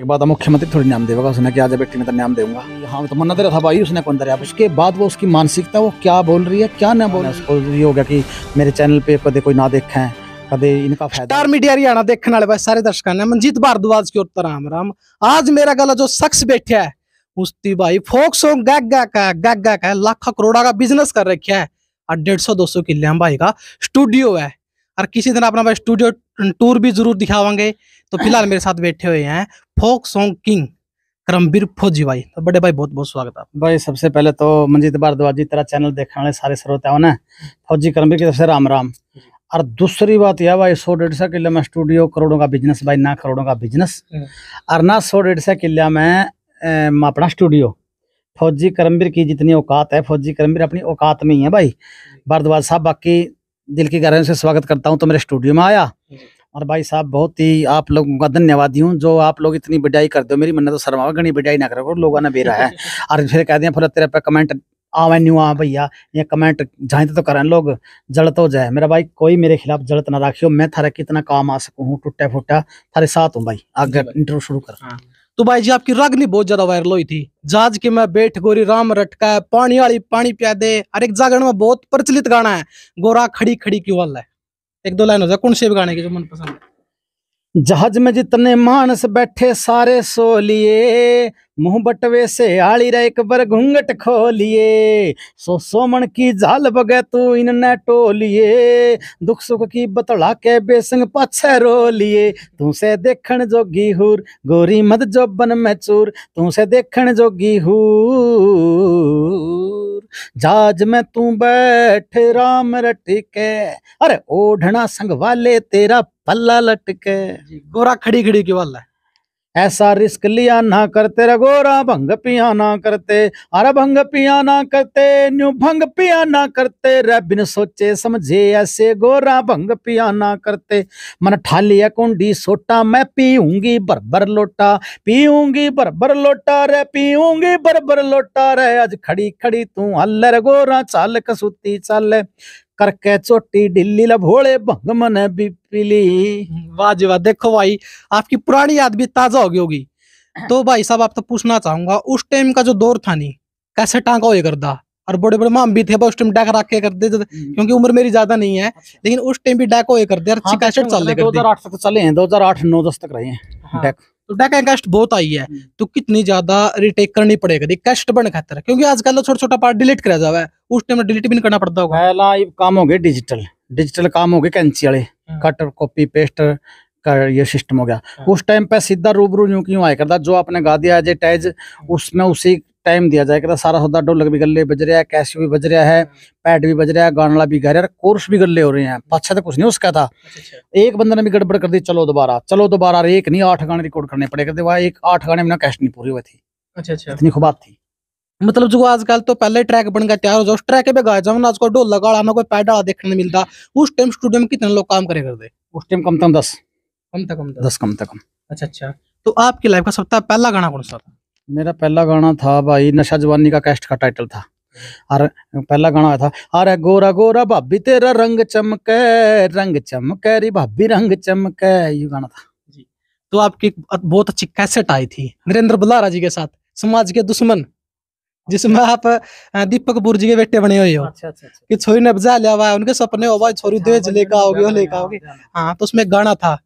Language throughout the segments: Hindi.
एक बात मुख्यमंत्री थोड़ी नाम देगा उसने क्या जब बेटी ने तो नाम देगा हाँ तो तो तेरा था भाई उसने कौन दरिया उसके बाद वो उसकी मानसिकता वो क्या बोल रही है क्या ना बोल रही है उसको ये हो गया कि मेरे चैनल पे कदे कोई ना देखे कदे इनका फायदा मीडिया हरियाणा देखने वाले भाई सारे दर्शक ने मनजीत भारद्वाज की उत्तर राम राम आज मेरा गला जो शख्स बैठा है उसकी भाई फोक सॉन्ग गैगा का गैगा का लाखों करोड़ा का बिजनेस कर रखे है और डेढ़ सौ दो सौ किले भाई का स्टूडियो है और किसी दिन अपना स्टूडियो टूर भी जरूर दिखावांगे तो फिलहाल मेरे साथ बैठे हुए हैं फोक सॉन्ग किंग करमबीर फौजी भाई तो बड़े भाई बहुत बहुत स्वागत है भाई सबसे पहले तो मंजीत भारद्वाज जी तेरा चैनल देखने वाले सारे श्रोताओं ने फौजी करमबीर की तरफ से राम राम और दूसरी बात यह भाई सौ डेढ़ सौ किलो में स्टूडियो करोड़ों का बिजनेस भाई ना करोड़ों का बिजनेस हम्म। और ना सौ डेढ़ सौ किलो में अपना स्टूडियो फौजी करमबीर की जितनी औकात है फौजी करमबीर अपनी औकात में ही है भाई भारद्वाज साहब बाकी दिल की गहराई से स्वागत करता हूँ तो मेरे स्टूडियो में आया और भाई साहब बहुत ही आप लोगों का धन्यवाद हूँ जो आप लोग इतनी बिडाई करते हो मेरी मन्नत तो शर्मा घनी बिडाई ना करो लोगों ने बेरा है और फिर कह दिया फिर तेरे पे कमेंट आवे न्यू आ भैया ये कमेंट जाए तो करें लोग जड़त हो जाए मेरा भाई कोई मेरे खिलाफ जड़त ना रखियो मैं थारा कितना काम आ सकूँ टूटा फूटा थारे साथ हूँ भाई आगे इंटरव्यू शुरू कर हाँ। तो भाई जी आपकी रागनी बहुत ज्यादा वायरल हुई थी जहाज की मैं बैठ गोरी राम रटका है पानी वाली पानी प्या दे और एक जागरण में बहुत प्रचलित गाना है गोरा खड़ी खड़ी की वाल है एक दो लाइन हो जाए कौन से भी गाने की जो मन पसंद है जहाज में जितने मानस बैठे सारे सो लिए मुंह बटवे से आली रे एक बार घूंघट खोलिए सो सोमन की जाल बगे तू इनने टोलिए दुख सुख की बतला के बेसंग पाछे रो लिए तू से देखण जोगी हूर गोरी मद जो बन में चूर तू से देखण जोगी हूर जाज में तू बैठ राम रटके अरे ओढ़ना संग वाले तेरा पल्ला लटके गोरा खड़ी खड़ी के वाला ऐसा रिस्क लिया ना करते रघोरा भंग पिया ना करते अरे भंग पिया ना करते न्यू भंग पिया ना करते रे बिन सोचे समझे ऐसे गोरा भंग पिया ना करते मन ठाली है कुंडी सोटा मैं पीऊंगी बरबर लोटा पीऊंगी बरबर लोटा रे पीऊंगी बरबर लोटा रे आज खड़ी खड़ी तू हल रघोरा चाल कसूती चल करके चोटी ढिल्ली भंग मन बिपिली वाह वाह देखो भाई आपकी पुरानी याद भी ताजा होगी होगी तो भाई साहब आप तो पूछना चाहूंगा उस टाइम का जो दौर था नी कैसे टांगा हुए करता और बड़े बड़े माम भी थे उस टाइम डाक के करते क्योंकि उम्र मेरी ज्यादा नहीं है अच्छा। लेकिन उस टाइम भी डैक हुए करते दो हजार आठ तक चले हैं दो हजार आठ नौ दस तक रहे हैं हाँ। तो डेका कष्ट बहुत आई है हम्म। तो कितनी ज्यादा रिटेक करनी पड़ेगी कष्ट बन खातर क्योंकि आजकल छोटा छोटा पार्ट डिलीट करा जावा उस टाइम डिलीट भी नहीं करना पड़ता होगा पहला काम हो गए डिजिटल डिजिटल काम हो गए कैंची वाले कट कॉपी पेस्ट का ये सिस्टम हो गया हाँ। उस टाइम पे सीधा रूबरू क्यों आया करता जो आपने गा दिया टैज हाँ। उसमें उसी टाइम दिया जाए कहता सारा सौदा ढोलक भी गले बज रहा है कैश भी बज रहा है पैट भी बज रहा है गाना भी गा रहा है कोर्स भी गले हो रहे हैं पाछा अच्छा तो कुछ नहीं उसका था अच्छा, अच्छा। एक बंद ने भी गड़बड़ कर दी चलो दोबारा चलो दोबारा एक नहीं आठ गाने रिकॉर्ड करने पड़े करते वहाँ एक आठ गाने बिना कैश नहीं पूरी हुई थी अच्छा अच्छा इतनी खुबात थी मतलब जो आजकल तो पहले ट्रैक बन गया तैयार हो जाओ उस ट्रैक पे गाया जाओ ना आजकल ढोल लगा ना कोई पैड पैडा देखने नहीं मिलता उस टाइम स्टूडियो में कितने लोग काम करे कर दे उस टाइम कम तक दस कम तक कम दस कम तक कम अच्छा अच्छा तो आपकी लाइफ का सबसे पहला गाना कौन सा था मेरा पहला गाना था भाई नशा जवानी का कैस्ट का टाइटल था और पहला गाना आया था अरे गोरा गोरा भाभी तेरा रंग चमके रंग चमके रे भाभी रंग चमके ये गाना था जी तो आपकी बहुत अच्छी कैसेट आई थी नरेंद्र बुलारा जी के साथ समाज के दुश्मन जिसमें अच्छा। आप दीपक बुर जी के बेटे बने हुए हो अच्छा, अच्छा, कि छोरी ने बजा लिया हुआ है उनके सपने हो भाई छोरी देज लेकर आओगे लेकर आओगे हाँ तो उसमें गाना था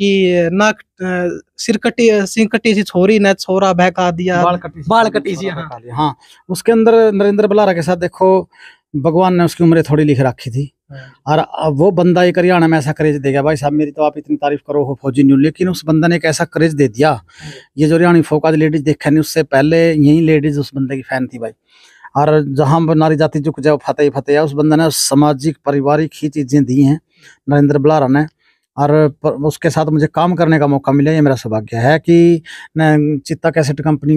कि ना सिर कटी सिर कटी सी छोरी ने छोरा बहका दिया बाल कटी बाल कटी सी हाँ।, हाँ उसके अंदर नरेंद्र बलारा के साथ देखो भगवान ने उसकी उम्र थोड़ी लिख रखी थी हाँ। और वो बंदा एक हरियाणा में ऐसा करेज दे गया भाई साहब मेरी तो आप इतनी तारीफ करो हो फौजी न्यू लेकिन उस बंदा ने एक ऐसा करेज दे दिया हाँ। ये जो हरियाणी फोक आज लेडीज देखा नहीं उससे पहले यही लेडीज उस बंदे की फैन थी भाई और जहां नारी जाति जो जाओ फतेह फतेह उस बंदा ने सामाजिक पारिवारिक ही चीज़ें दी हैं नरेंद्र बलारा ने और उसके साथ मुझे काम करने का मौका मिला ये मेरा सौभाग्य है कि चित्ता कैसेट कंपनी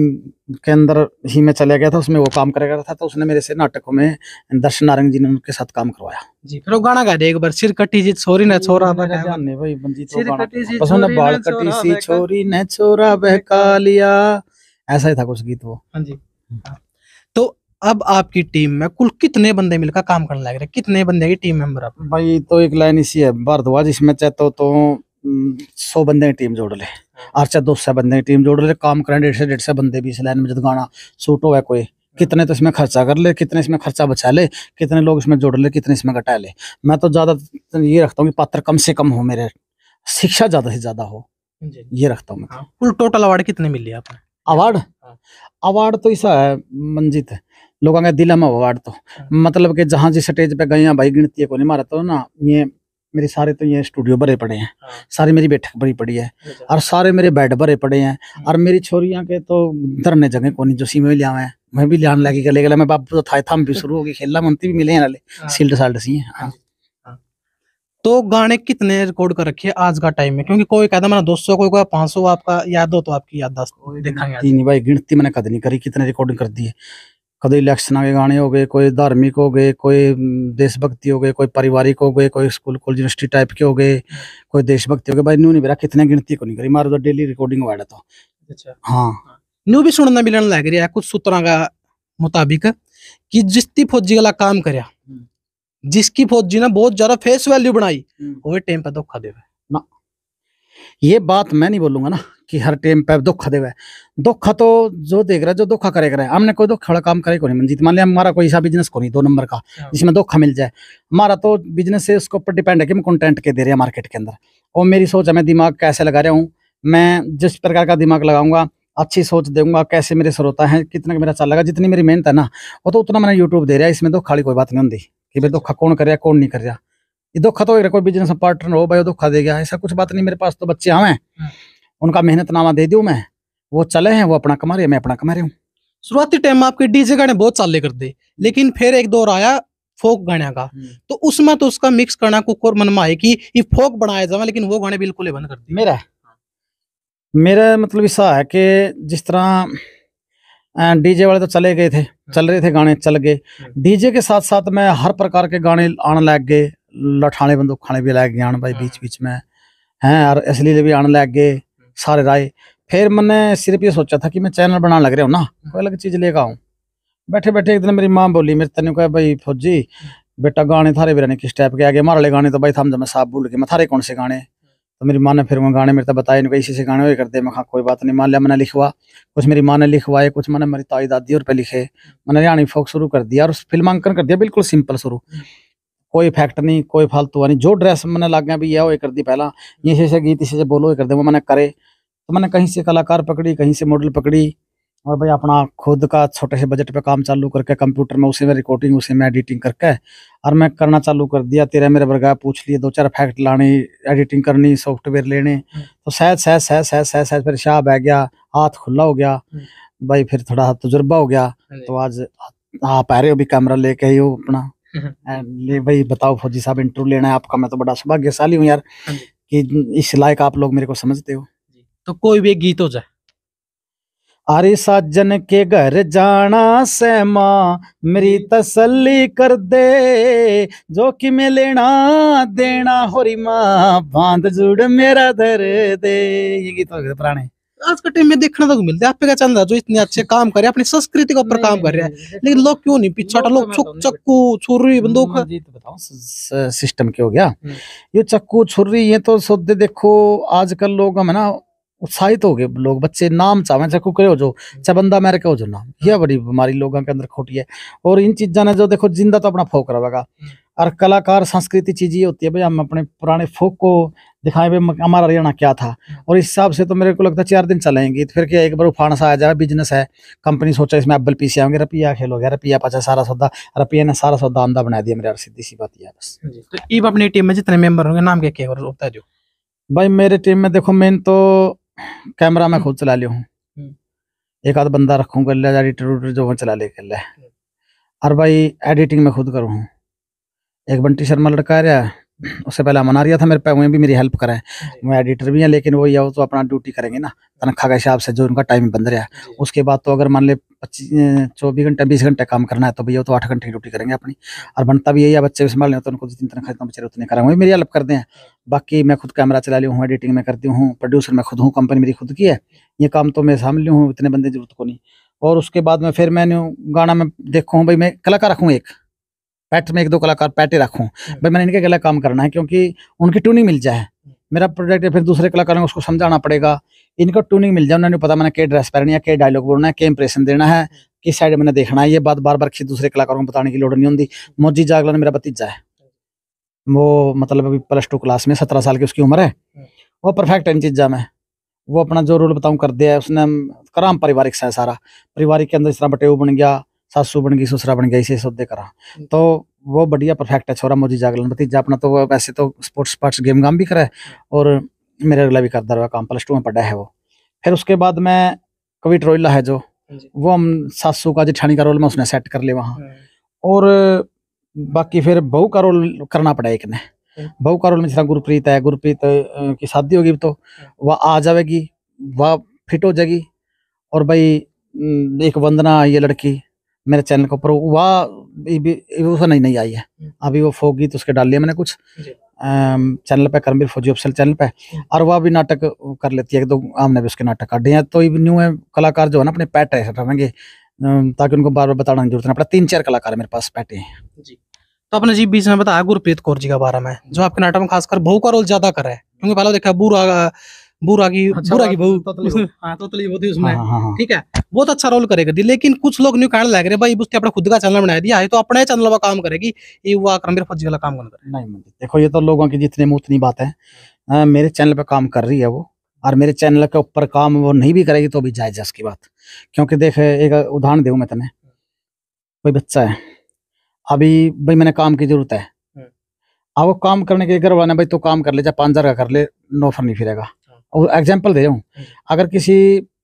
के अंदर ही मैं चला गया था उसमें वो काम करेगा था तो उसने मेरे से नाटकों में दर्शन नारंग जी ने उनके साथ काम करवाया जी फिर वो गाना गा दे एक बार सिर कटी जी छोरी ने छोरा बहने भाई बंजीत पसंद बाल कटी सी छोरी ने छोरा बहका लिया हाँ ऐसा ही था कुछ गीत वो हाँ जी हम्म। हाँ। तो अब आपकी टीम में कुल कितने बंदे मिलकर काम करने लग रहे हैं कितने बंदे की टीम मेंबर आप भाई तो एक लाइन इसी है भारद्वाज इसमें चाहे तो तो सौ बंदे की टीम जोड़ ले और हाँ। चाहे दो सौ बंदे की टीम जोड़ ले काम करें डेढ़ से डेढ़ सौ बंदे भी इस लाइन में जब गाना सूट हो कोई हाँ। कितने तो इसमें खर्चा कर ले कितने इसमें खर्चा बचा ले कितने लोग इसमें जोड़ ले कितने इसमें घटा ले मैं तो ज़्यादा तो ये रखता हूँ कि पात्र कम से कम हो मेरे शिक्षा ज़्यादा से ज़्यादा हो ये रखता हूँ मैं हाँ, कुल टोटल अवार्ड कितने मिले आपने अवार्ड अवार्ड तो ऐसा है मंजित है लोगों के दिल में वाड़ तो हाँ। मतलब कि जहाँ जिस स्टेज पे गए भाई गिनती को नहीं मारा तो ना ये मेरे सारे तो ये स्टूडियो भरे पड़े हैं हाँ। सारी मेरी बैठक भरी पड़ी तो है और सारे मेरे बेड भरे पड़े हैं हाँ। और मेरी छोरियाँ के तो धरने जगह को नहीं जो सी में लिया है मैं भी लियान लगी गले गले मैं बाप तो था थम भी शुरू गई खेलना मनती भी मिले हैं नाले सिल्ड साल्ड सी तो गाने कितने रिकॉर्ड कर रखे आज का टाइम में क्योंकि कोई कहता मैंने दो सौ कोई कहा पांच सौ आपका याद हो तो आपकी याददाश्त नहीं भाई गिनती मैंने कद नहीं करी कितने रिकॉर्डिंग कर दी है कभी इलैक्शन के गाने हो गए कोई धार्मिक हो गए कोई देशभक्ति हो गए कोई परिवारिक हो गए कोई स्कूल कॉलेज यूनिवर्सिटी टाइप के हो गए कोई देशभक्ति हो गए भाई न्यू नहीं मेरा कितने गिनती को नहीं करी मारो तो डेली रिकॉर्डिंग वाइड तो अच्छा हाँ न्यू भी सुनने मिलन लग रहा है कुछ सूत्रों का मुताबिक कि जिस फौजी वाला काम कर हम्म। जिसकी फौजी ने बहुत ज्यादा फेस वैल्यू बनाई हम्म। वो टाइम पर धोखा देवे ना ये बात मैं नहीं बोलूंगा ना कि हर टाइम पे धोखा देवे धोखा तो जो देख रहा है जो धोखा करेगा करे हमने कोई वाला काम करे को नहीं मंजीत मान लिया हमारा कोई ऐसा बिजनेस को नहीं दो नंबर का हाँ। जिसमें धोखा मिल जाए हमारा तो बिजनेस है उसके ऊपर डिपेंड है कि हम कंटेंट के दे रहे हैं मार्केट के अंदर और मेरी सोच है मैं दिमाग कैसे लगा रहा हूँ मैं जिस प्रकार का दिमाग लगाऊंगा अच्छी सोच दूंगा कैसे मेरे श्रोता है कितना मेरा चल अच्छा लगा जितनी मेरी मेहनत है ना वो तो उतना मैंने यूट्यूब दे रहा है इसमें दुखा कोई बात नहीं होती कि भाई धोखा कौन कर रहा है कौन नहीं कर रहा ये धोखा तो कोई बिजनेस पार्टनर हो भाई धोखा दे गया ऐसा कुछ बात नहीं मेरे पास तो बच्चे आवे हाँ। उनका मेहनत नामा दे दूँ मैं वो चले हैं वो अपना कमा रहे हैं मैं अपना कमा रहा हूँ शुरुआती टाइम में आपके डीजे गाने बहुत चाले कर दे लेकिन फिर एक दौर आया फोक गाने का हम्म। तो उसमें तो उसका मिक्स करना कुछ और मन में आए कि ये फोक बनाया जाए लेकिन वो गाने बिल्कुल ही बंद कर दिए मेरा हाँ। मेरा मतलब ऐसा है कि जिस तरह डीजे वाले तो चले गए थे हाँ। चल रहे थे गाने चल गए डीजे हाँ। के साथ साथ मैं हर प्रकार के गाने आने लग गए लठाने बंदूक खाने भी लग गए आने भाई बीच बीच में हैं और असली भी आने लग गए सारे राय फिर मैंने सिर्फ ये सोचा था कि मैं चैनल बनाने लग रहा हूँ ना कोई अलग चीज़ लेकर आऊँ बैठे बैठे एक दिन मेरी माँ बोली मेरे तेन कहा भाई फौजी बेटा गाने थारे बिरा किस टाइप के आगे मारे गाने तो भाई थम मैं साफ भूल के मैं थारे कौन से गाने तो मेरी माँ ने फिर वो गाने मेरे तो बताया इनको इसी से गाने हुए करते मैं कोई बात नहीं मान लिया मैंने लिखवा कुछ मेरी माँ ने लिखवाए कुछ मैंने मेरी ताई दादी और पे लिखे मैंने हरियाणी फोक शुरू कर दिया और फिल्मांकन कर दिया बिल्कुल सिंपल शुरू कोई इफेक्ट नहीं कोई फालतू नहीं जो ड्रेस मैंने लागे भी है वो कर दी पहला ये से गीत इसी से बोलो ये कर दे वो मैंने करे तो मैंने कहीं से कलाकार पकड़ी कहीं से मॉडल पकड़ी और भाई अपना खुद का छोटे से बजट पे काम चालू करके कंप्यूटर में उसी में रिकॉर्डिंग उसी में एडिटिंग करके और मैं करना चालू कर दिया तेरा मेरे वर्गा पूछ लिए दो चार फैक्ट लाने एडिटिंग करनी सॉफ्टवेयर लेने हम्म। तो सहज सहज सहज सहज सहज सहज फिर शाह बह गया हाथ खुला हो गया हम्म। भाई फिर थोड़ा तजुर्बा हो गया तो आज आप आ रहे हो भी कैमरा लेके ही हो अपना हम्म। ले भाई बताओ फौजी साहब इंटरव्यू लेना है आपका मैं तो बड़ा सौभाग्यशाली हूँ यार हाँ कि इस लायक आप लोग मेरे को समझते हो तो कोई भी गीत हो जाए अरे साजन के घर जाना सहमा मेरी तसल्ली कर दे जो कि मैं लेना देना होरी माँ बांध जुड़ मेरा दर दे ये गीत हो गए पुराने आज के टाइम में देखने को मिलते हैं आप क्या चंदा जो इतने अच्छे काम कर रहे हैं अपनी संस्कृति के ऊपर काम कर रहे हैं हम्म, लेकिन लोग क्यों नहीं पिछड़ा लोग तो तो चक्कू छुरी हम्म, बंदूक तो सिस्टम क्यों हो गया हम्म। ये चक्कू छुरी ये तो सोते देखो आजकल लोग हम ना उत्साहित हो गए लोग बच्चे नाम चाहे चाहे कुकरे हो जो चाहे बंदा मेरे हो जो नाम हाँ। यह बड़ी बीमारी लोगों के अंदर खोटी है और इन चीजा ने जो देखो जिंदा तो अपना फोक रहेगा हाँ। और कलाकार संस्कृति चीज़ ये होती है भाई हम अपने पुराने फोक को दिखाएं भाई हमारा हरियाणा क्या था हाँ। और इस हिसाब से तो मेरे को लगता है चार दिन चलेंगे तो फिर क्या एक बार उफान सा आ जाए बिजनेस है कंपनी सोचा इसमें अब्बल पीसी आएंगे रपिया खेलो गया रपिया पाचा सारा सौदा रपिया ने सारा सौदा आमदा बना दिया मेरे सीधी सी बात यह बस तो अपनी टीम में जितने मेंबर होंगे नाम क्या क्या होता है जो भाई मेरे टीम में देखो मेन तो कैमरा मैं हम्म। खुद चला लिया हूँ हम्म। एक आध बंदा कर अल्लाह एडिटर उडिटर जो चला ले अल्लाह हम्म। और भाई एडिटिंग मैं खुद करूँ एक बंटी शर्मा लड़का रहा उससे पहले मना रहा था मेरे पे भी मेरी हेल्प करें वो एडिटर भी हैं लेकिन वो ये तो अपना ड्यूटी करेंगे ना तनख्वाह के हिसाब से जो उनका टाइम बंद रहा है उसके बाद तो अगर मान ले पच्चीस चौबीस घंटे बीस घंटे काम करना है तो भैया तो आठ घंटे की ड्यूटी करेंगे अपनी और बनता भी यही है बच्चे भी लें तो उनको जितनी तनख्वाह इतना बेचारे उतनी कराएंगे मेरी हेल्प कर हैं बाकी मैं खुद कैमरा चला लूँ हूँ एडिटिंग में करती हूँ प्रोड्यूसर मैं खुद हूँ कंपनी मेरी खुद की है ये काम तो मैं सामने लूँ हूँ इतने बंदे जरूरत को नहीं और उसके बाद में फिर मैंने गाना में हूँ भाई मैं कलाकार रखूँ एक पैट में एक दो कलाकार पैटे रखूँ हम्म। भाई मैंने इनके गला काम करना है क्योंकि उनकी ट्यूनिंग मिल जाए मेरा प्रोडक्ट फिर दूसरे कलाकारों को उसको समझाना पड़ेगा इनको ट्यूनिंग मिल जाए उन्होंने पता मैंने के ड्रेस पहननी है के डायलॉग बोलना है के इंप्रेशन देना है किस साइड मैंने देखना है ये बात बार बार किसी दूसरे कलाकारों को बताने की लड़ नहीं होती मोजी जागला ने मेरा भतीजा है वो मतलब अभी प्लस टू क्लास में सत्रह साल की उसकी उम्र है वो परफेक्ट है इन चीज़ा में वो अपना जो रोल बताऊँ कर दिया है उसने कराम पारिवारिक सा है सारा परिवारिक के अंदर इस तरह बटेऊ बन गया सासू बन गई ससुरा बन गया इसे सौदे करा तो वो बढ़िया परफेक्ट है छोरा मोजी जागलन भतीजा अपना तो वैसे तो स्पोर्ट्स स्पार्ट्स गेम गाम भी करे और मेरे अगला भी करता रहा काम प्लस टू में पढ़ा है वो फिर उसके बाद में कवि ट्रोइला है जो हाँ वो हम सासू का जेठानी का रोल में उसने सेट कर लिया वहाँ हाँ। और बाकी फिर बहू का रोल करना पड़ा एक ने हाँ। बहू का रोल में जैसा गुरप्रीत है गुरप्रीत की शादी होगी तो वह आ जाएगी वह फिट हो जाएगी और भाई एक वंदना ये लड़की मेरे चैनल के ऊपर वह उसमें नहीं नहीं आई है हम्म। अभी वो फोक गीत तो उसके डाल लिया मैंने कुछ चैनल पे कर्मवीर फौजी ऑफिसल चैनल पे हम्म। और वह भी नाटक कर लेती है तो हमने भी उसके नाटक काटे हैं तो न्यू है कलाकार जो है ना अपने पैट रहेंगे ताकि उनको बार बार बताने की जरूरत ना पड़े तीन चार कलाकार मेरे पास पैटे हैं तो अपने जी बीच में बताया गुरप्रीत कौर जी के बारे में जो आपके नाटक में खासकर बहू का रोल ज्यादा कर रहे हैं क्योंकि पहले देखा बुरा बुरा की अच्छा, बुरा की बहू तोतली बहू थी हाँ, उसमें हाँ, हाँ, ठीक है बहुत अच्छा रोल करेगा दी लेकिन कुछ लोग न्यू कहने लग रहे भाई उसने अपना खुद का चैनल बनाया दिया है तो अपने चैनल का काम करेगी ये हुआ करमवीर फौजी वाला काम करे नहीं देखो ये तो लोगों की जितनी मुतनी बात है मेरे चैनल पर काम कर रही है वो और मेरे चैनल के ऊपर काम वो नहीं भी करेगी तो भी जायज की बात क्योंकि देख एक उदाहरण दे मैं तुम्हें कोई बच्चा है अभी भाई मैंने काम की जरूरत है हम्म। अब काम करने के अगर वाना भाई तो काम कर ले चाहे पाँच हजार का कर ले नौ फर नहीं फिरेगा और एग्जाम्पल दे हूँ अगर किसी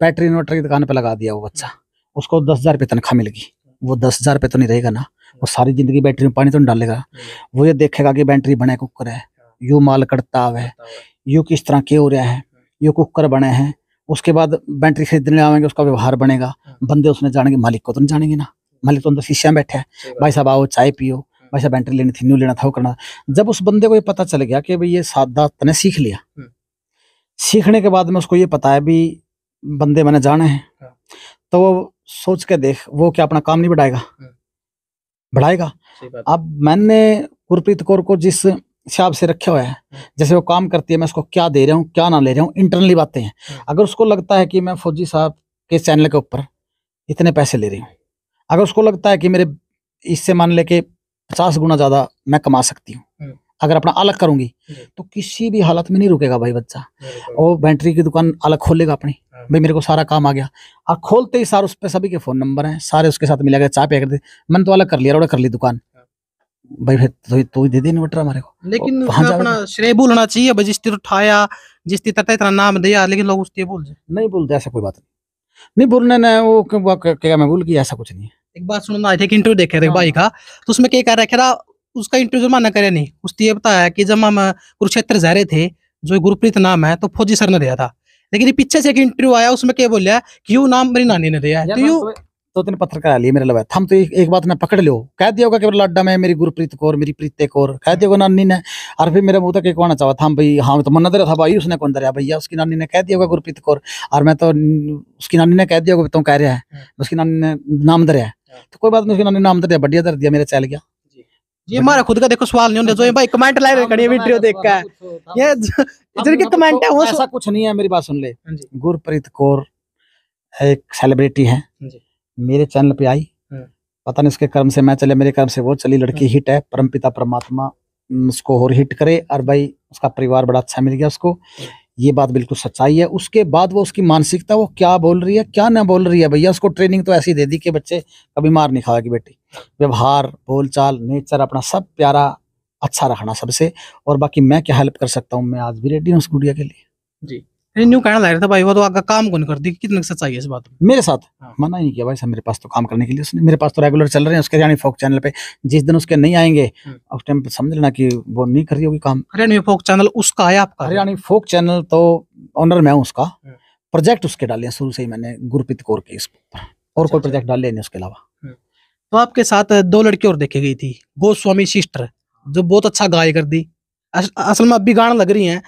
बैटरी इन्वर्टर की दुकान पर लगा दिया वो बच्चा उसको दस हज़ार रुपये तनख्वाह मिलेगी वो दस हज़ार रुपये तो नहीं रहेगा ना वो सारी ज़िंदगी बैटरी में पानी तो नहीं डालेगा वो ये देखेगा कि बैटरी बने कुकर है यू माल कटता है यू किस तरह के हो रहा है यू कुकर बने हैं उसके बाद बैटरी खरीदने आवेंगे उसका व्यवहार बनेगा बंदे उसने जानेंगे मालिक को तो नहीं जानेंगे ना मालिक तो अंदर शीशे में बैठा है भाई साहब आओ चाय पियो भाई साहब बैटरी लेनी थी न्यू लेना था वो करना जब उस बंदे को ये पता चल गया कि भाई ये सादा तने सीख लिया सीखने के बाद में उसको ये पता है भी बंदे मैंने जाने हैं हाँ। तो वो सोच के देख वो क्या अपना काम नहीं बढ़ाएगा हाँ। बढ़ाएगा अब मैंने गुरप्रीत कौर को जिस हिसाब से रखे हुआ है हाँ। जैसे वो काम करती है मैं उसको क्या दे रहा हूँ क्या ना ले रहा हूँ इंटरनली बातें हैं अगर उसको लगता है कि मैं फौजी साहब के चैनल के ऊपर इतने पैसे ले रही हूँ अगर उसको लगता है कि मेरे इससे मान लेके पचास गुना ज़्यादा मैं कमा सकती हूँ अगर अपना अलग करूंगी हम्म। तो किसी भी हालत में नहीं रुकेगा भाई बच्चा वो बैटरी की दुकान अलग खोलेगा अपनी हाँ। भाई मेरे को सारा काम आ गया और खोलते ही सारे उस पर सभी के फ़ोन नंबर हैं सारे उसके साथ मिला गया चाय पे कर दे मन तो अलग कर लिया रोड़ा कर ली दुकान हाँ। भाई भाई तो, तो दे दे इन्वर्टर हमारे को लेकिन अपना श्रेय बोलना चाहिए भाई जिस उठाया जिस इतना नाम दिया लेकिन लोग उसके बोल नहीं बोलते ऐसा कोई बात नहीं नहीं बोलने ना वो क्या मैं बोल गया ऐसा कुछ नहीं एक बात सुनना आई एक इंटरव्यू देखे थे हाँ। भाई का तो उसमें क्या कह रहा है उसका इंटरव्यू जमा न करे नहीं उसने ये बताया कि जब हम कुरुक्षेत्र जा रहे थे जो गुरुप्रीत नाम है तो फौजी सर ने दिया था लेकिन पीछे से एक इंटरव्यू आया उसमें क्या बोलिया कि यू नाम मेरी नानी ने दिया तो यू तो तीन पत्थर करा लिए मेरे लगा हम तो एक, बात ना पकड़ लो कह दिया होगा कि लाड्डा में मेरी गुरप्रीत कौर मेरी प्रीत कौर कह दिया होगा नानी ने और फिर मेरा मुँह तक एक आना चाहता था हम भाई हाँ तो मन दे था भाई उसने कौन दरिया भैया उसकी नानी ने कह दिया होगा गुरप्रीत कौर और मैं तो उसकी नानी ने कह दिया होगा तुम कह रहा है हाँ। उसकी नानी ने नाम दरिया हाँ। तो कोई बात नहीं उसकी नानी नाम दिया बढ़िया दर दिया मेरा चल गया ये हमारा खुद का देखो सवाल नहीं होने चाहिए भाई कमेंट लाए खड़ी वीडियो देख का ये इधर के कमेंट तो है वो ऐसा कुछ नहीं है मेरी बात सुन ले हाँ गुरप्रीत कौर एक सेलिब्रिटी है हाँ मेरे चैनल पे आई हाँ। पता नहीं उसके कर्म से मैं चले मेरे कर्म से वो चली लड़की हिट है परमपिता परमात्मा उसको और हिट करे और भाई उसका परिवार बड़ा अच्छा मिल गया उसको ये बात बिल्कुल सच्चाई है उसके बाद वो उसकी मानसिकता वो क्या बोल रही है क्या ना बोल रही है भैया उसको ट्रेनिंग तो ऐसी दे दी कि बच्चे कभी मार नहीं खाएगी बेटी व्यवहार बोलचाल नेचर अपना सब प्यारा अच्छा रखना सबसे और बाकी मैं क्या हेल्प कर सकता हूँ मैं आज भी रेडी हूँ उस गुड़िया के लिए जी नहीं न्यू कहना लग रहा था भाई वो तो आगे काम कौन कर दी कितने से चाहिए इस बात मेरे साथ हाँ। मना नहीं किया भाई साहब मेरे पास तो काम करने के लिए उसने मेरे पास तो रेगुलर चल रहे हैं उसके यानी फोक चैनल पे जिस दिन उसके नहीं आएंगे हम्म। उस टाइम पे समझ लेना कि वो नहीं कर रही होगी काम हरियाणी फोक चैनल उसका है आपका हरियाणी फोक चैनल तो ऑनर मैं हूँ उसका प्रोजेक्ट हम्म। उसके डाले हैं शुरू से ही मैंने गुरप्रीत कौर के इस पर और कोई प्रोजेक्ट अच्छा, अच्छा। डाले नहीं उसके अलावा हम्म। तो आपके साथ दो लड़की और देखी गई थी गोस्वामी सिस्टर जो बहुत अच्छा गाय कर दी असल में अभी गाना लग रही है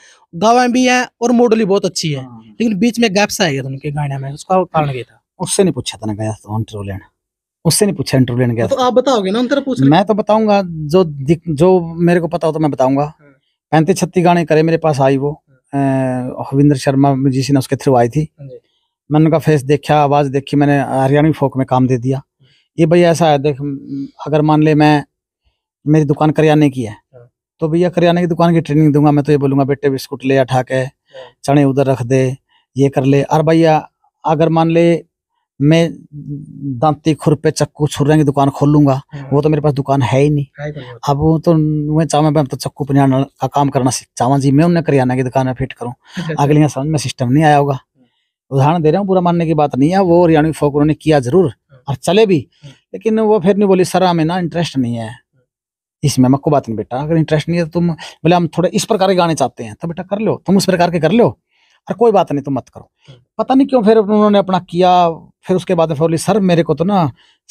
गावें भी हैं और मॉडल भी बहुत अच्छी है हाँ। लेकिन बीच में गैप्स आया था उनके गाने में उसका कारण क्या था उससे नहीं पूछा था ना गया तो इंटरव्यू लेना उससे नहीं पूछा इंटरव्यू लेने गया तो आप बताओगे ना अंतर पूछ मैं तो बताऊंगा जो जो मेरे को पता हो तो मैं बताऊंगा हाँ। पैंतीस छत्तीस गाने करे मेरे पास आई वो हविंद्र हाँ। शर्मा जिस ने उसके थ्रू आई थी मैंने उनका फेस देखा आवाज़ देखी मैंने हरियाणवी फोक में काम दे दिया ये भाई ऐसा है देख अगर मान ले मैं मेरी दुकान करियाने की है तो भैया करियाने की दुकान की ट्रेनिंग दूंगा मैं तो ये बोलूंगा बेटे बिस्कुट ले उठा के चने उधर रख दे ये कर ले और भैया अगर मान ले मैं दांती खुर पे चक्कू छुर की दुकान खोल लूंगा हाँ। वो तो मेरे पास दुकान है ही नहीं अब वो तो मैं चावा मैं तो चक्कू पनियाना का काम करना सीख चावा जी मैं उन्हें करियाना की दुकान में फिट करूँ अगले यहाँ समझ में सिस्टम नहीं आया होगा उदाहरण दे रहा हूँ पूरा मानने की बात नहीं है वो हरियाणवी फोक उन्होंने किया जरूर हाँ। और चले भी हाँ। लेकिन वो फिर नहीं बोली सर हमें ना इंटरेस्ट नहीं है इसमें मक्को बात नहीं बेटा अगर इंटरेस्ट नहीं है तो तुम बोले हम थोड़े इस प्रकार के गाने चाहते हैं तो बेटा कर लो तुम उस प्रकार के कर लो और कोई बात नहीं तुम मत करो हम्म। पता नहीं क्यों फिर उन्होंने अपना किया फिर उसके बाद फिर बोली सर मेरे को तो ना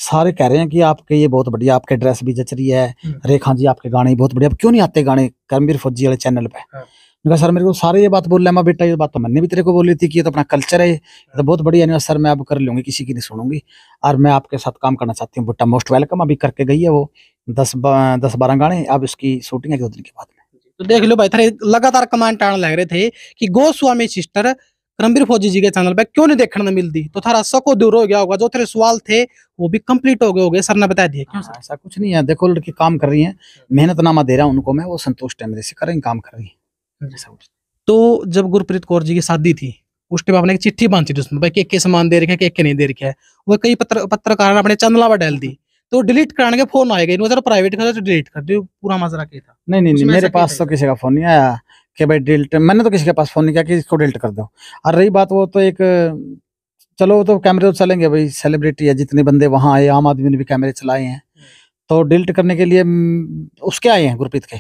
सारे कह रहे हैं कि आपके ये बहुत बढ़िया आपके ड्रेस भी जच रही है हम्म। रेखा जी आपके गाने बहुत बढ़िया क्यों नहीं आते गाने करमवीर फौजी वाले चैनल पर हाँ। मैं सर मेरे को तो सारे ये बात बोल रहे हैं मैं बेटा ये बात तो मैंने भी तेरे को बोली थी कि ये तो अपना कल्चर है ये तो बहुत बढ़िया नहीं तो सर मैं अब कर लूँगी किसी की नहीं सुनूंगी और मैं आपके साथ काम करना चाहती हूँ बेटा मोस्ट वेलकम अभी करके गई है वो दस दस बारह गाने अब इसकी शूटिंग है दो दिन के बाद में तो देख लो भाई थे लगातार कमेंट आने लग रहे थे कि गोस्वामी सिस्टर करमवीर फौजी जी के चैनल पर क्यों नहीं देखने मिलती तो थारा सको दूर हो गया होगा जो तेरे सवाल थे वो भी कंप्लीट हो गए हो गए सर ने बता दिया क्यों हाँ, सर ऐसा कुछ नहीं है देखो लड़की काम कर रही है मेहनत नामा दे रहा हूँ उनको मैं वो संतुष्ट है मेरे से करें काम कर रही है तो जब गुरप्रीत कौर जी की शादी थी उस टाइम आपने एक चिट्ठी बांधी थी उसमें भाई के के सामान दे रखे के के नहीं दे रखे है वो कई पत्र पत्रकार ने अपने चंदला पर डाल दी तो डिलीट कराने के फोन आएगा इनको जरा प्राइवेट का तो डिलीट कर दो पूरा मजरा के था नहीं नहीं मेरे पास तो किसी का फोन नहीं आया कि भाई डिलीट मैंने तो किसी के पास फोन नहीं किया कि इसको डिलीट कर दो और रही बात वो तो एक चलो तो कैमरे तो चलेंगे भाई सेलिब्रिटी है जितने बंदे वहाँ आए आम आदमी ने भी कैमरे चलाए हैं तो डिलीट करने के लिए उसके आए हैं हाँ, गुरप्रीत के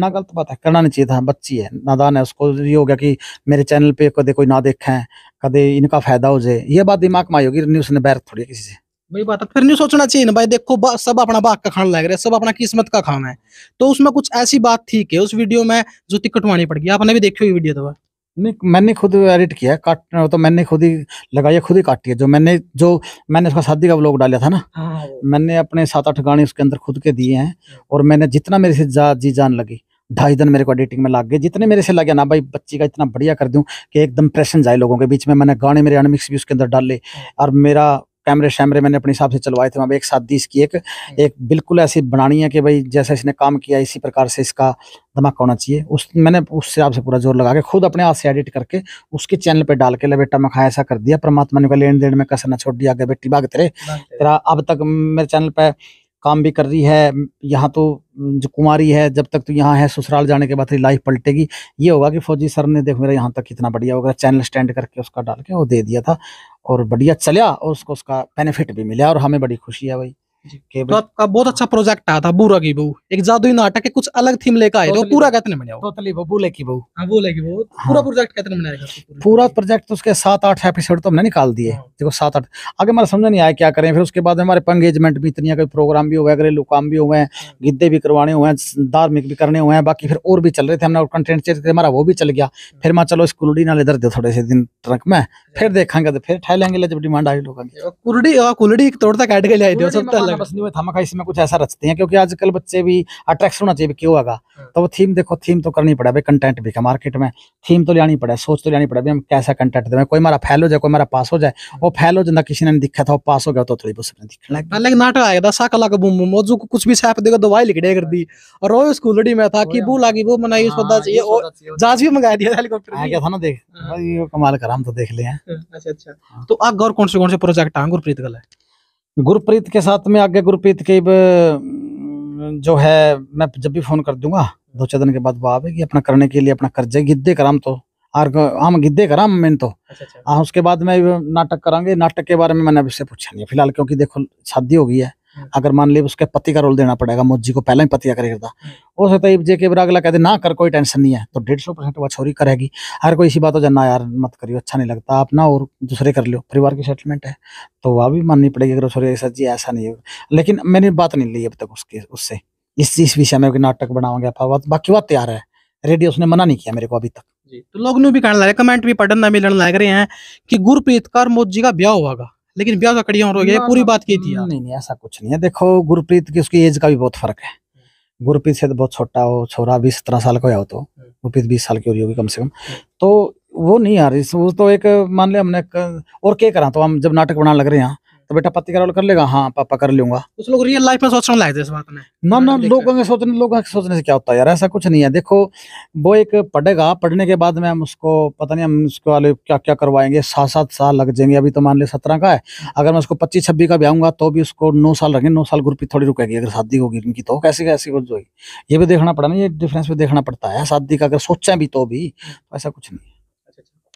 ना गलत बात है करना नहीं चाहिए था बच्ची है नादान है उसको ये हो गया कि मेरे चैनल पे कदे कोई ना देखें कदे इनका फायदा हो जाए ये बात दिमाग में आई होगी न्यूज़ ने बैर थोड़ी किसी से वही बात है फिर नहीं सोचना चाहिए ना भाई देखो सब अपना बाग का खाना लग रहा है सब अपना किस्मत का खाना है तो उसमें कुछ ऐसी बात थी कि उस वीडियो में जूती कटवानी पड़ गई आपने भी देखी हुई वीडियो तो नहीं मैंने खुद एडिट किया काट तो मैंने खुद ही लगाई खुद ही काटी है जो मैंने जो मैंने उसका शादी का ब्लॉग डाला था ना हाँ, हाँ। मैंने अपने सात आठ गाने उसके अंदर खुद के दिए हैं और मैंने जितना मेरे से जा जी जान लगी ढाई दिन मेरे को एडिटिंग में लग गए जितने मेरे से लगे ना भाई बच्ची का इतना बढ़िया कर दूं कि एकदम प्रेशन जाए लोगों के बीच में मैंने गाने मेरे अनमिक्स भी उसके अंदर डाले हाँ। और मेरा कैमरे शैमरे मैंने अपने हिसाब से चलवाए थे वहाँ पर एक साथ दी इसकी एक एक बिल्कुल ऐसी बनानी है कि भाई जैसा इसने काम किया इसी प्रकार से इसका धमाका होना चाहिए उस मैंने उस हिसाब से पूरा जोर लगा के खुद अपने हाथ से एडिट करके उसके चैनल पर डाल के ले बेटा मखा ऐसा कर दिया परमात्मा ने कहा लेन देन में कसर ना छोड़ दिया गया बेटी भाग तेरे तेरा अब तक मेरे चैनल पर काम भी कर रही है यहाँ तो जो कुमारी है जब तक तो यहाँ है ससुराल जाने के बाद तेरी लाइफ पलटेगी ये होगा कि फौजी सर ने देख मेरा यहाँ तक कितना बढ़िया होगा चैनल स्टैंड करके उसका डाल के वो दे दिया था और बढ़िया चलिया और उसको उसका बेनिफिट भी मिला और हमें बड़ी खुशी है भाई तो आपका बहुत अच्छा प्रोजेक्ट आया था बुरा की बहू एक जादुई नाटक के कुछ अलग थीम लेकर आए तो पूरा कितने बनाया टोटली बबूले की बहू हाँ बूले की बहू पूरा प्रोजेक्ट हाँ। कितने बनाया पूरा प्रोजेक्ट तो उसके सात आठ एपिसोड तो हमने निकाल दिए हाँ। देखो सात आठ आगे हमारा समझ नहीं आया क्या करें फिर उसके बाद हमारे पंगेजमेंट भी इतनी कोई प्रोग्राम भी हुआ गया घरेलू काम भी हुए हैं हाँ। गिद्दे भी करवाने हुए हैं धार्मिक भी करने हुए हैं बाकी फिर और भी चल रहे थे हमने और कंटेंट चेंज हमारा वो भी चल गया फिर मैं चलो इस कुलडी नाल इधर दे थोड़े से दिन ट्रक में फिर देखेंगे तो फिर ठह लेंगे जब डिमांड आई लोगों की कुलडी कुलडी एक तोड़ता काट के ले आई समय बस नहीं हुए धमाका इसमें कुछ ऐसा रचते हैं क्योंकि आजकल बच्चे भी अट्रैक्शन होना चाहिए क्यों आगा हाँ। तो वो थीम देखो थीम तो करनी पड़ा भाई कंटेंट भी का मार्केट में थीम तो लेनी पड़े सोच तो लेनी पड़े भाई हम कैसा कंटेंट दें कोई हमारा फैल हो जाए कोई हमारा पास हो जाए हाँ। वो फैल हो जाता किसी ने दिखा था वो पास हो गया तो थोड़ी बहुत दिखने लग अलग नाटक आया था साकला का बूम बूम जो कुछ भी साफ देखो दवाई लिख दे कर दी और रोज स्कूल में था कि वो लागी वो मनाई सौदा हाँ, चाहिए ये जांच भी मंगा दिया हेलीकॉप्टर आ गया था ना देख कमाल कर हम तो देख ले अच्छा अच्छा तो आप और कौन से कौन से प्रोजेक्ट हैं गुरप्रीत गल है गुरप्रीत के साथ में आगे गुरप्रीत के जो है मैं जब भी फोन कर दूंगा दो चार दिन के बाद वो आवेगी अपना करने के लिए अपना कर जाए गिद्धे कराम तो और हम गिद्धे कराम मैंने तो अच्छा, अच्छा। आ, उसके बाद में नाटक करांगे नाटक के बारे में मैंने अभी से पूछा नहीं फिलहाल क्योंकि देखो शादी हो गई है हम्म। अगर मान ली उसके पति का रोल देना पड़ेगा मोदी को पहले ही पति अगर करता हो सकता है जे के अगला कहते ना कर कोई टेंशन नहीं है तो डेढ़ सौ परसेंट वह छोरी करेगी हर कोई इसी बात हो जाना यार मत करियो अच्छा नहीं लगता आप ना और दूसरे कर लो परिवार की सेटलमेंट है तो वह भी माननी पड़ेगी अगर छोरी ऐसा जी ऐसा नहीं है लेकिन मैंने बात नहीं ली अब तक उसके उससे इस इस विषय में नाटक बनाओगे बाकी बात तैयार है रेडियो उसने मना नहीं किया मेरे को अभी तक जी तो लोग भी कहने लगे कमेंट भी पढ़ने मिलने लग रहे हैं कि गुरप्रीत कर मोदी का ब्याह होगा लेकिन ब्याह का तो कड़िया हो गया पूरी बात की थी नहीं नहीं ऐसा कुछ नहीं है देखो गुरप्रीत की उसकी एज का भी बहुत फर्क है हम्म। गुरप्रीत से तो बहुत छोटा हो छोरा बीस सत्रह साल का हो तो हम्म। गुरप्रीत बीस साल की हो रही होगी कम से कम हम्म। तो वो नहीं आ रही वो तो एक मान लिया हमने और क्या करा तो हम जब नाटक बनाने लग रहे हैं तो बेटा रोल कर लेगा हाँ पापा कर लूंगा कुछ लोग रियल लाइफ में सोचने लाए इस बात में ना ना लोगों के सोचने लोगों के सोचने से क्या होता है यार ऐसा कुछ नहीं है देखो वो एक पढ़ेगा पढ़ने के बाद में हम उसको पता नहीं हम उसके वाले क्या क्या करवाएंगे सात सात साल लग जाएंगे अभी तो मान लिया सत्रह का है अगर मैं उसको पच्चीस छब्बीस का ब्याऊंगा तो भी उसको नौ साल रखेंगे नौ साल ग्रुप थोड़ी रुकेगी अगर शादी होगी उनकी तो कैसी कैसी कुछ जो ये भी देखना पड़ा ना ये डिफरेंस भी देखना पड़ता है शादी का अगर सोचें भी तो भी तो ऐसा कुछ नहीं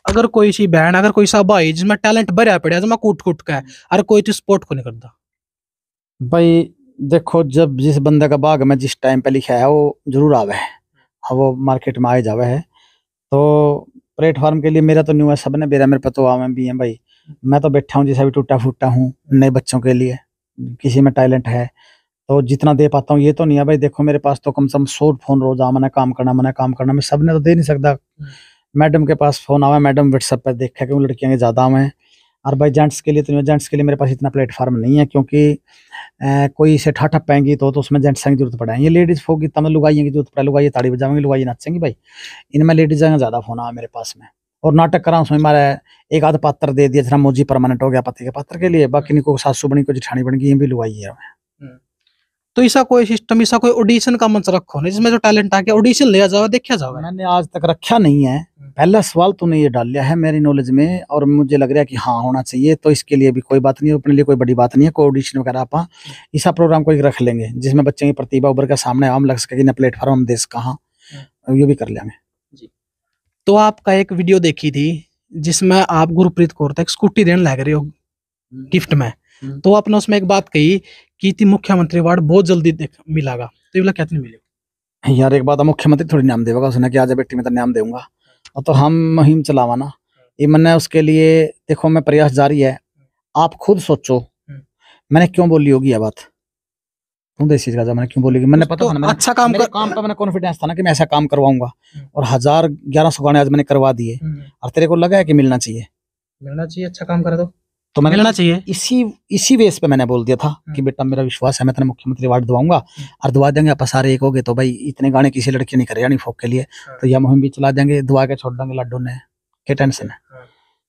अगर कोई सी बहन अगर कोई सा भाई जिसमें टैलेंट भरया पड़े जिसमें कूट कूट का है अगर कोई तो सपोर्ट को नहीं करता भाई देखो जब जिस बंदे का बाग में जिस टाइम पे लिखा है वो जरूर आवे है हाँ वो मार्केट में आए जावे है तो प्लेटफॉर्म के लिए मेरा तो न्यू है सब ने मेरा मेरे पे पतवा तो में भी है भाई मैं तो बैठा हूँ जैसा भी टूटा फूटा हूँ नए बच्चों के लिए किसी में टैलेंट है तो जितना दे पाता हूँ ये तो नहीं है भाई देखो मेरे पास तो कम से कम सौ फोन रोज आ मैंने काम करना मैंने काम करना मैं सब ने तो दे नहीं सकता मैडम के पास फ़ोन आवा मैडम व्हाट्सएप पर देखा क्योंकि लड़कियाँ के ज़्यादा आवे हैं और भाई जेंट्स के लिए तो जेंट्स के लिए मेरे पास इतना प्लेटफार्म नहीं है क्योंकि ए, कोई इसे ठा ठप पाएंगी तो, तो उसमें जेंट्स की जरूरत पड़े ये लेडीज होगी तमें लुगाइए की जरूरत पड़े लुगाइए ताड़ी बजाएंगे लुगाइए नाचेंगी भाई इनमें लेडीज ज़्यादा फ़ोन आवा मेरे पास में और नाटक करा उसमें मारे एक आध पात्र दे दिया जरा मोजी परमानेंट हो गया पति के पात्र के लिए बाकी को सासू बनी को जिठानी बन गई ये भी लुआई है तो ऐसा कोई सिस्टम ऐसा कोई ऑडिशन का मंच रखो ना जिसमें जो टैलेंट आके ऑडिशन लिया जाओ देखा जाओ मैंने आज तक रखा नहीं है हम्म। पहला सवाल तूने ये डाल लिया है मेरी नॉलेज में और मुझे लग रहा है कि हाँ होना चाहिए तो इसके लिए भी कोई बात नहीं है अपने लिए कोई बड़ी बात नहीं है कोई ऑडिशन वगैरह आप ऐसा हाँ, हम्म। प्रोग्राम कोई रख लेंगे जिसमें बच्चे की प्रतिभा उभर का सामने आम लग सके कि ना प्लेटफॉर्म देश कहाँ हम्म। ये भी कर लेंगे जी तो आपका एक वीडियो देखी थी जिसमें आप गुरप्रीत कौर तक स्कूटी देने लग रहे हो गिफ्ट में तो आपने उसमें एक बात कही की मुख्यमंत्री अवार्ड बहुत जल्दी मिलागा तो बोला वाला कहते मिलेगा यार एक बात मुख्यमंत्री थोड़ी नाम देगा उसने की आज बेटी में तो नाम देगा तो हम मुहिम चलावा ना ये मैंने उसके लिए देखो मैं प्रयास जारी है आप खुद सोचो हम्म। मैंने क्यों बोली होगी यह बात तुम देसी का मैंने क्यों बोली मैंने पता तो था ना अच्छा काम कर... काम का मैंने कॉन्फिडेंस था ना कि मैं ऐसा काम करवाऊंगा हम्म। और हजार ग्यारह सौ गाने आज मैंने करवा दिए हम्म। और तेरे को लगा है कि मिलना चाहिए मिलना चाहिए अच्छा काम करा दो तो मैंने लेना चाहिए इसी इसी बेस पे मैंने बोल दिया था कि हाँ। बेटा मेरा विश्वास है मैं तेरे मुख्यमंत्री अवार्ड दवाऊंगा और दवा देंगे आप सारे एक हो गए तो भाई इतने गाने किसी लड़की नहीं करे यानी फोक के लिए हाँ। तो यह मुहिम भी चला देंगे दुआ के छोड़ देंगे लड्डू ने क्या टेंशन है हाँ।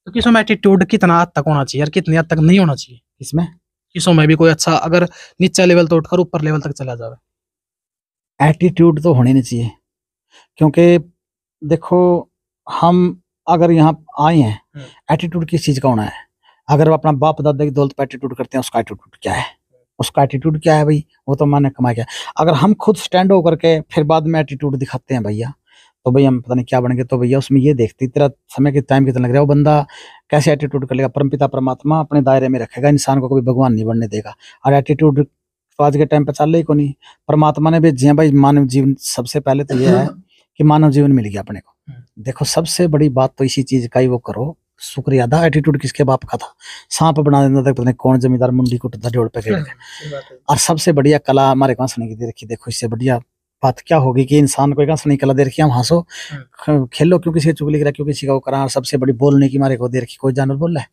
तो किसों में एटीट्यूड कितना हद तक होना चाहिए और कितनी हद तक नहीं होना चाहिए इसमें किसों में भी कोई अच्छा अगर नीचा लेवल तो उठकर ऊपर लेवल तक चला जाए एटीट्यूड तो होने नहीं चाहिए क्योंकि देखो हम अगर यहाँ आए हैं एटीट्यूड किस चीज़ का होना है अगर वो अपना बाप दादा की दौलत पर एटीट्यूड करते हैं उसका एटीट्यूड क्या है उसका एटीट्यूड क्या है भाई वो तो मैंने कमा गया अगर हम खुद स्टैंड हो करके फिर बाद में एटीट्यूड दिखाते हैं भैया तो भैया हम पता नहीं क्या बन गए तो भैया उसमें ये देखते तेरा समय के टाइम कितना लग रहा है वो बंदा कैसे एटीट्यूड कर लेगा परमपिता परमात्मा अपने दायरे में रखेगा इंसान को कभी भगवान नहीं बनने देगा और एटीट्यूड तो आज के टाइम पर चल रही को नहीं परमात्मा ने भेजे हाँ भाई मानव जीवन सबसे पहले तो यह है कि मानव जीवन मिल गया अपने को हम्म। देखो सबसे बड़ी बात तो इसी चीज का ही वो करो शुक्रिया सुक्रियादा एटीट्यूड किसके बाप का था सांप बना देता था पता नहीं कौन जमींदार मुंडी को टद्दा जोड़ पे गए और सबसे बढ़िया कला हमारे पास नहीं की रखी देखो इससे बढ़िया बात क्या होगी कि इंसान को एक नहीं कला दे रखी हम हंसो हाँ। खेलो क्यों किसी चुगली करा क्यों किसी का वो करा और सबसे बड़ी बोलने की मारे को दे रखी कोई जानवर बोल रहा है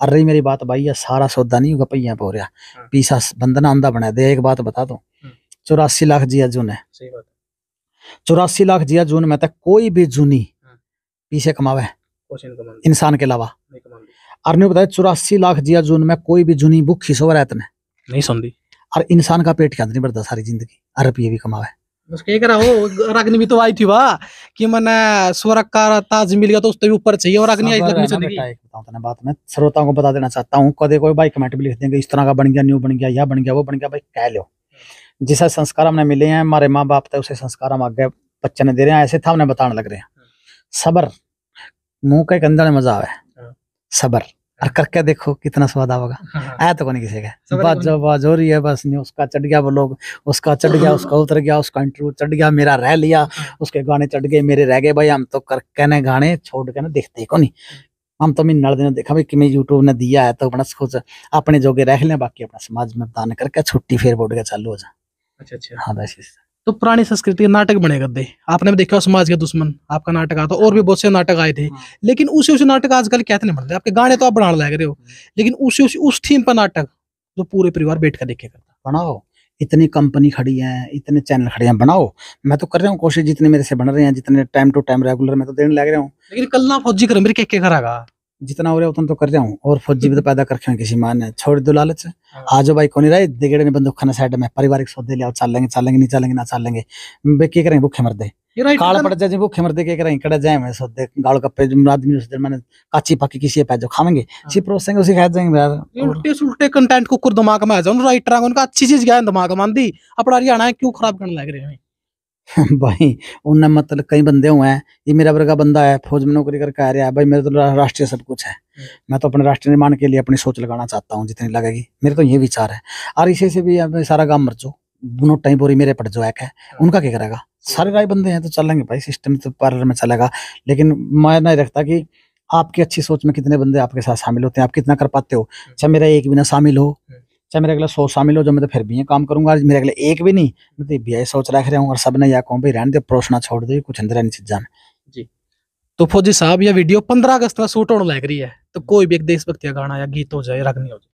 और हाँ। मेरी बात भाई है सारा सौदा नहीं होगा पहिया पे हो रहा पीसा बंदना अंधा बना दे एक बात बता दो हाँ। चौरासी लाख जिया जून है चौरासी लाख जिया जून में तक तो कोई भी जूनी पीछे कमावे है इंसान के अलावा नहीं बताया चौरासी लाख जिया जून में कोई भी जूनी बुक खिसो रहत ने नहीं दी और इंसान का पेट क्या नहीं बढ़ता सारी जिंदगी भी कमावे बस क्या करा हो भी तो आई थी वाह कि मैंने स्वर्ग का ताज मिल गया तो उसके ऊपर चाहिए और अग्नि आई बात मैं श्रोताओं को बता देना चाहता हूँ कदे कोई भाई कमेंट भी लिख देंगे इस तरह का बन गया न्यू बन गया बन गया वो बन गया भाई कह लो जिसे संस्कार हमने मिले हैं हमारे माँ बाप थे उसे संस्कार हम आगे बच्चे ने दे रहे हैं ऐसे था हमने बताने लग रहे हैं सबर मुंह का एक अंदर में मजा आवे हाँ। सबर और करके देखो कितना स्वाद आवेगा हाँ, हाँ। आया तो कोई किसी का बात जो बाज हो रही है बस नहीं उसका चढ़ गया वो लोग उसका चढ़ गया उसका उतर गया उसका इंटरव्यू चढ़ गया मेरा रह लिया उसके गाने चढ़ गए मेरे रह गए भाई हम तो करके ने गाने छोड़ के ना देखते को नहीं हम तो मैं नल दिन देखा भाई किमें यूट्यूब ने दिया है तो अपना कुछ अपने जोगे रह लें बाकी अपना समाज में दान करके छुट्टी फिर बोर्ड के चालू हो जाए अच्छा अच्छा हाँ बस तो पुरानी संस्कृति नाटक बने करते आपने देखा समाज के दुश्मन आपका नाटक आता और भी बहुत से नाटक आए थे हाँ। लेकिन उसी उसी नाटक आजकल कहते नहीं बनते आपके गाने तो आप बनाने लग रहे हो हाँ। लेकिन उसी उसी उस थीम पर नाटक जो तो पूरे परिवार बैठ कर करता बनाओ इतनी कंपनी खड़ी है इतने चैनल खड़े हैं बनाओ मैं तो कर रहा हूँ कोशिश जितने मेरे से बन रहे हैं जितने टाइम टू टाइम रेगुलर मैं तो देने लग रहा हूँ लेकिन कल ना फौजी करो मेरे के घर करागा जितना हो रहा है उतना तो कर रहा और फौजी भी तो पैदा कर रखे किसी माँ ने छोड़ दो लालच हाँ। आज भाई कौन राय देगड़े ने बंदूक खाना साइड में पारिवारिक सौदे लिया चल लेंगे चलेंगे नहीं चलेंगे ना चलेंगे क्या करेंगे भूखे मर दे काल पड़ जाए भूखे मर दे क्या कड़ा जाए मैं सौदे कप्पे आदमी उस मैंने काची पाकी किसी खाएंगे सी हाँ। परोसेंगे उसी खा जाएंगे यार उल्टे कंटेंट दिमाग में आ जाओ राइटर उनका अच्छी चीज गया दिमाग मानी अपना हरियाणा क्यों खराब करने लग रहे हैं भाई उन्हें मतलब कई बंदे हुए हैं ये मेरा वर्ग का बंदा है फौज में नौकरी करके आ रहा है भाई मेरे तो राष्ट्रीय सब कुछ है हम्म। मैं तो अपने राष्ट्र निर्माण के लिए अपनी सोच लगाना चाहता हूँ जितनी लगेगी मेरे तो ये विचार है और इसे से भी अब सारा गाँव मर जाओ दोनों टाइम बोरी मेरे पट जो एक है हाँ। उनका क्या करेगा सारे हम्म। राय बंदे हैं तो चलेंगे भाई सिस्टम तो पार्लर में चलेगा लेकिन मैं नहीं रखता कि आपकी अच्छी सोच में कितने बंदे आपके साथ शामिल होते हैं आप कितना कर पाते हो हम्म। चाहे मेरा एक बिना शामिल हो चाहे मेरे अगला सौ शामिल हो जो मैं तो फिर भी ये काम करूंगा मेरे अगले एक भी नहीं मैं तो भी सोच रख रहा हूँ और सबने यह कहूँ भाई रहने दे परोसना छोड़ दे कुछ अंदर चीजा जी तो फौजी साहब यह वीडियो पंद्रह अगस्त का शूट होने लग रही है तो कोई भी एक देशभक्ति गाना या गीत हो जाए रखनी हो जाए